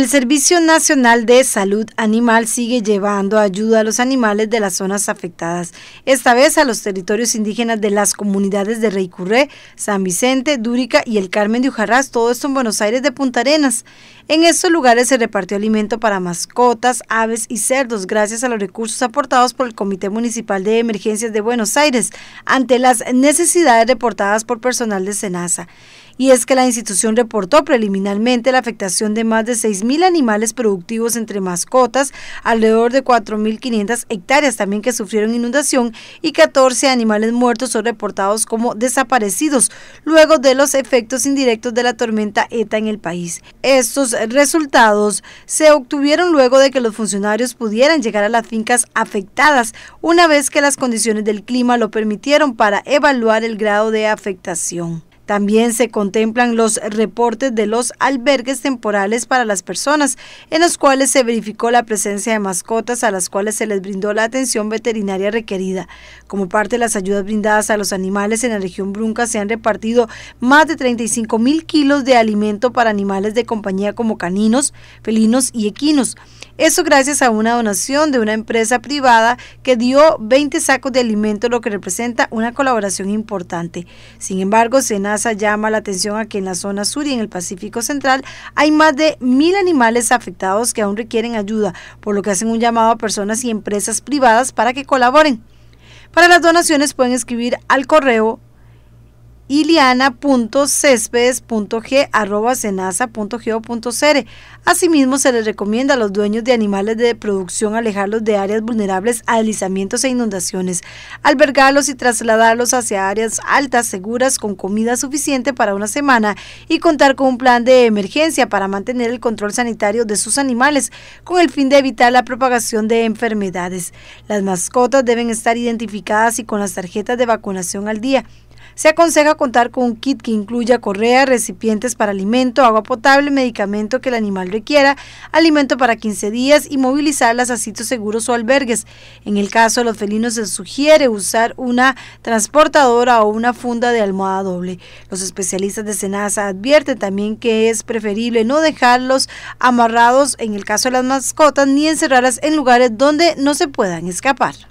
El Servicio Nacional de Salud Animal sigue llevando ayuda a los animales de las zonas afectadas, esta vez a los territorios indígenas de las comunidades de Reycurré, San Vicente, Dúrica y el Carmen de Ujarrás, todo esto en Buenos Aires de Punta Arenas. En estos lugares se repartió alimento para mascotas, aves y cerdos gracias a los recursos aportados por el Comité Municipal de Emergencias de Buenos Aires ante las necesidades reportadas por personal de SENASA y es que la institución reportó preliminarmente la afectación de más de 6.000 animales productivos entre mascotas, alrededor de 4.500 hectáreas también que sufrieron inundación y 14 animales muertos son reportados como desaparecidos luego de los efectos indirectos de la tormenta ETA en el país. Estos resultados se obtuvieron luego de que los funcionarios pudieran llegar a las fincas afectadas una vez que las condiciones del clima lo permitieron para evaluar el grado de afectación. También se contemplan los reportes de los albergues temporales para las personas, en los cuales se verificó la presencia de mascotas a las cuales se les brindó la atención veterinaria requerida. Como parte de las ayudas brindadas a los animales en la región Brunca, se han repartido más de 35 mil kilos de alimento para animales de compañía como caninos, felinos y equinos. Eso gracias a una donación de una empresa privada que dio 20 sacos de alimento, lo que representa una colaboración importante. Sin embargo, nace llama la atención a que en la zona sur y en el Pacífico Central hay más de mil animales afectados que aún requieren ayuda, por lo que hacen un llamado a personas y empresas privadas para que colaboren. Para las donaciones pueden escribir al correo iliana.cespedes.g.senasa.go.cr. Asimismo, se les recomienda a los dueños de animales de producción alejarlos de áreas vulnerables a deslizamientos e inundaciones, albergarlos y trasladarlos hacia áreas altas, seguras, con comida suficiente para una semana y contar con un plan de emergencia para mantener el control sanitario de sus animales con el fin de evitar la propagación de enfermedades. Las mascotas deben estar identificadas y con las tarjetas de vacunación al día se aconseja contar con un kit que incluya correa, recipientes para alimento, agua potable, medicamento que el animal requiera, alimento para 15 días y movilizarlas a sitios seguros o albergues. En el caso de los felinos se sugiere usar una transportadora o una funda de almohada doble. Los especialistas de Senasa advierten también que es preferible no dejarlos amarrados en el caso de las mascotas ni encerrarlas en lugares donde no se puedan escapar.